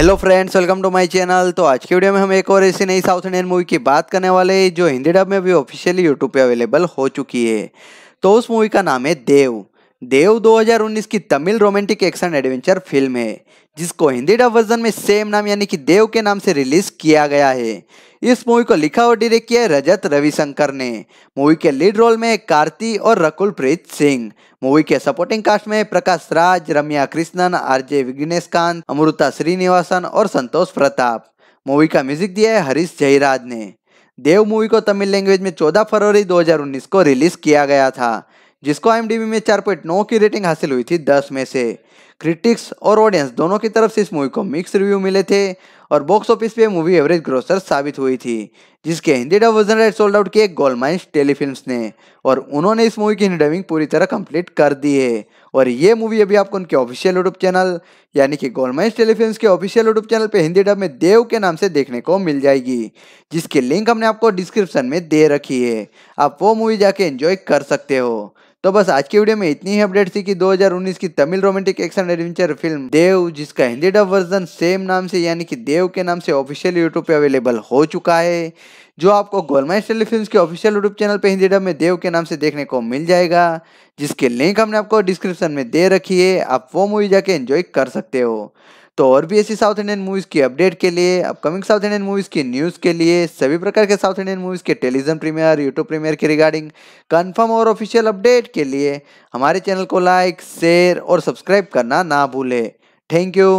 hello friends welcome to my channel तो आज के वीडियो में हम एक और ऐसी नई साउथ इंडियन मूवी की बात करने वाले हैं जो हिंदी डब में भी ऑफिशियली यूट्यूब पे अवेलेबल हो चुकी है तो उस मूवी का नाम है देव देव 2019 की Tamil romantic action adventure film है जिसको हिंदी डब वर्जन में सेम नाम यानी कि देव के नाम से रिलीज किया गया है इस मूवी को लिखा और डायरेक्ट किया है रजत रविशंकर ने मूवी के लीड रोल में कार्ती और रकुल प्रीत सिंह मूवी के सपोर्टिंग कास्ट में प्रकाश राज रम्या कृष्णन आरजे विघ्नेश कांत अमृता श्रीनिवासन और संतोष प्रताप मूवी का म्यूजिक दिया है हरीश जयराज ने देव मूवी को तमिल लैंग्वेज में 14 फरवरी 2019 को रिलीज किया गया था जिसको आई में चार पॉइंट नौ की रेटिंग हासिल हुई थी दस में से क्रिटिक्स और ऑडियंस दोनों की तरफ से इस मूवी को मिक्स रिव्यू मिले थे और बॉक्स ऑफिस पे मूवी एवरेज ग्रोसर साबित हुई थी जिसके Hindi dub version right sold out किए गोलमाइंस टेलीफिल्म ने और उन्होंने इस मूवी की हिंदी डबिंग पूरी तरह कंप्लीट कर दी है और ये मूवी अभी आपको उनके ऑफिशियल यूट्यूब चैनल यानी कि गोलमाइंस टेलीफिल्म के ऑफिशियल यूट्यूब चैनल पर हिंदी डब में देव के नाम से देखने को मिल जाएगी जिसकी लिंक हमने आपको डिस्क्रिप्शन में दे रखी है आप वो मूवी जाके एंजॉय कर सकते हो तो बस आज की वीडियो में इतनी ही अपडेट थी कि 2019 की Tamil romantic action adventure film Dev जिसका हिंदी डब वर्जन सेम नाम से यानी कि देव के नाम से ऑफिशियल यूट्यूब पे अवेलेबल हो चुका है जो आपको गोलमाई स्टेली फिल्म के ऑफिशियल यूट्यूब चैनल पे हिंदी डब में देव के नाम से देखने को मिल जाएगा जिसके लिंक हमने आपको डिस्क्रिप्शन में दे रखी है आप वो मूवी जाके एंजॉय कर सकते हो तो और भी ऐसी साउथ इंडियन मूवीज़ की अपडेट के लिए अपकमिंग साउथ इंडियन मूवीज़ की न्यूज़ के लिए सभी प्रकार के साउथ इंडियन मूवीज़ के टेलीविजन प्रीमियर यूट्यूब प्रीमियर के रिगार्डिंग कंफर्म और ऑफिशियल अपडेट के लिए हमारे चैनल को लाइक शेयर और सब्सक्राइब करना ना भूलें थैंक यू